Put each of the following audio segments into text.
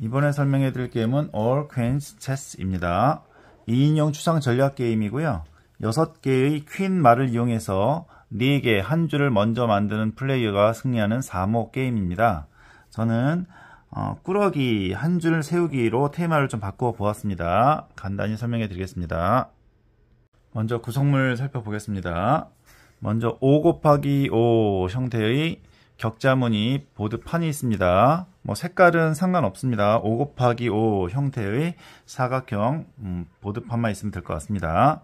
이번에 설명해 드릴 게임은 All Queen's Chess입니다. 2인용 추상 전략 게임이고요. 6개의 퀸 말을 이용해서 4개 한 줄을 먼저 만드는 플레이어가 승리하는 3호 게임입니다. 저는 어, 꾸러기 한 줄 세우기로 테마를 좀 바꾸어 보았습니다. 간단히 설명해 드리겠습니다. 먼저 구성물 살펴보겠습니다. 먼저 5 곱하기 5 형태의 격자무늬 보드판이 있습니다. 뭐 색깔은 상관없습니다. 5 곱하기 5 형태의 사각형 음, 보드판만 있으면 될 것 같습니다.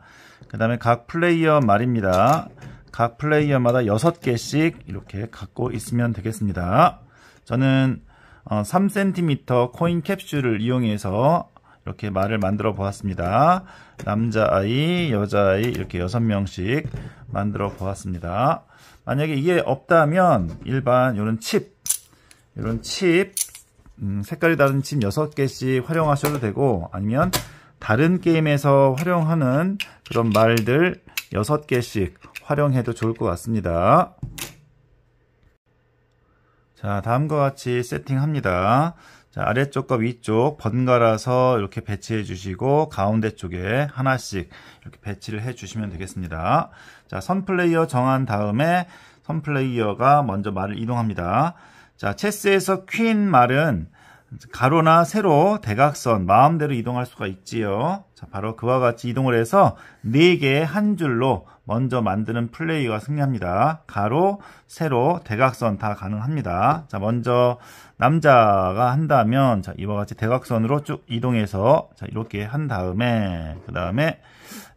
그 다음에 각 플레이어 말입니다. 각 플레이어마다 6개씩 이렇게 갖고 있으면 되겠습니다. 저는 어, 3cm 코인 캡슐을 이용해서 이렇게 말을 만들어 보았습니다. 남자아이, 여자아이 이렇게 6명씩 만들어 보았습니다. 만약에 이게 없다면 일반 이런 칩, 이런 칩, 음, 색깔이 다른 칩 6개씩 활용하셔도 되고 아니면 다른 게임에서 활용하는 그런 말들 6개씩 활용해도 좋을 것 같습니다. 자, 다음과 같이 세팅합니다. 자, 아래쪽과 위쪽 번갈아서 이렇게 배치해 주시고 가운데 쪽에 하나씩 이렇게 배치를 해 주시면 되겠습니다. 자, 선 플레이어 정한 다음에 선 플레이어가 먼저 말을 이동합니다. 자, 체스에서 퀸 말은 가로나 세로 대각선 마음대로 이동할 수가 있지요. 자, 바로 그와 같이 이동을 해서 4개의 한 줄로 먼저 만드는 플레이가 승리합니다. 가로, 세로, 대각선 다 가능합니다. 자, 먼저 남자가 한다면 자, 이와 같이 대각선으로 쭉 이동해서 자, 이렇게 한 다음에 그 다음에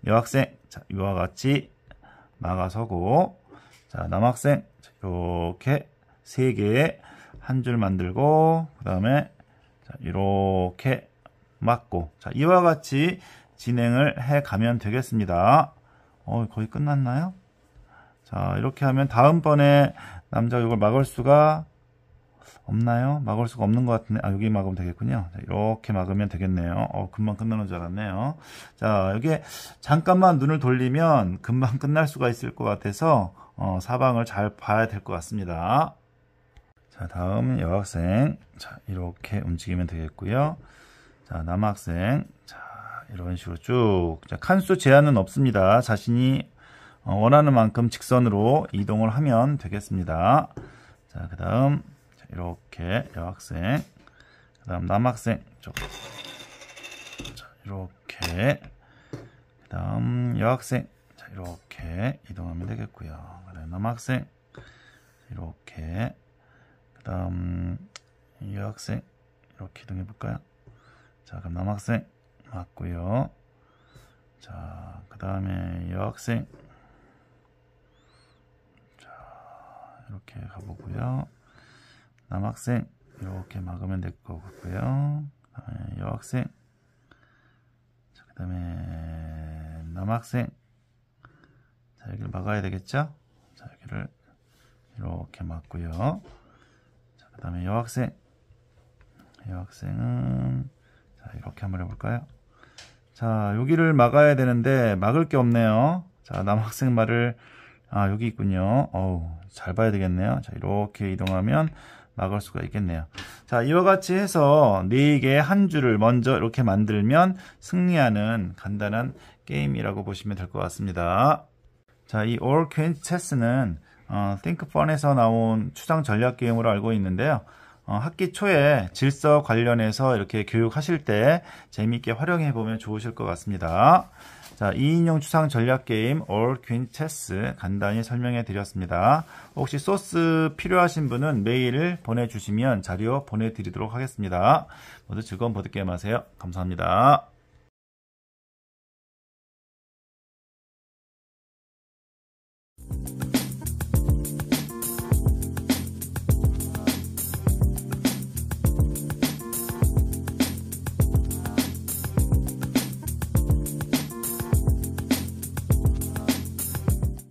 여학생 자, 이와 같이 막아서고 자, 남학생 자, 이렇게 3개의 한 줄 만들고 그 다음에 자, 이렇게 맞고 자, 이와 같이 진행을 해 가면 되겠습니다. 어, 거의 끝났나요? 자, 이렇게 하면 다음번에 남자 이걸 막을 수가 없나요? 막을 수가 없는 것 같은데 아 여기 막으면 되겠군요 자, 이렇게 막으면 되겠네요 어 금방 끝나는 줄 알았네요 자 여기에 잠깐만 눈을 돌리면 금방 끝날 수가 있을 것 같아서 어, 사방을 잘 봐야 될 것 같습니다 자, 다음 여학생. 자, 이렇게 움직이면 되겠고요. 자, 남학생. 자, 이런 식으로 쭉. 자, 칸수 제한은 없습니다. 자신이 어, 원하는 만큼 직선으로 이동을 하면 되겠습니다. 자, 그 다음, 이렇게 여학생, 그 다음 남학생 쪽. 자, 이렇게. 그 다음 여학생. 자, 이렇게 이동하면 되겠고요. 그 다음 남학생. 이렇게. 다음 여학생 이렇게 이동해 볼까요? 자 그럼 남학생 맞고요. 자 그 다음에 여학생 자 이렇게 가보고요. 남학생 이렇게 막으면 될 것 같고요. 다음에 여학생 자, 그 다음에 남학생 자 여기를 막아야 되겠죠? 자 여기를 이렇게 막고요. 그 다음에 여학생 여학생은 자 이렇게 한번 해볼까요 자 여기를 막아야 되는데 막을 게 없네요 자 남학생 말을 아 여기 있군요 어우 잘 봐야 되겠네요 자 이렇게 이동하면 막을 수가 있겠네요 자 이와 같이 해서 네 개 한 줄을 먼저 이렇게 만들면 승리하는 간단한 게임이라고 보시면 될 것 같습니다 자이 All Queen Chess는 어, 띵크펀에서 나온 추상 전략 게임으로 알고 있는데요. 어, 학기 초에 질서 관련해서 이렇게 교육하실 때 재미있게 활용해 보면 좋으실 것 같습니다. 자, 2인용 추상 전략 게임 All Queen Chess 간단히 설명해 드렸습니다. 혹시 소스 필요하신 분은 메일을 보내주시면 자료 보내드리도록 하겠습니다. 모두 즐거운 보드게임 하세요. 감사합니다.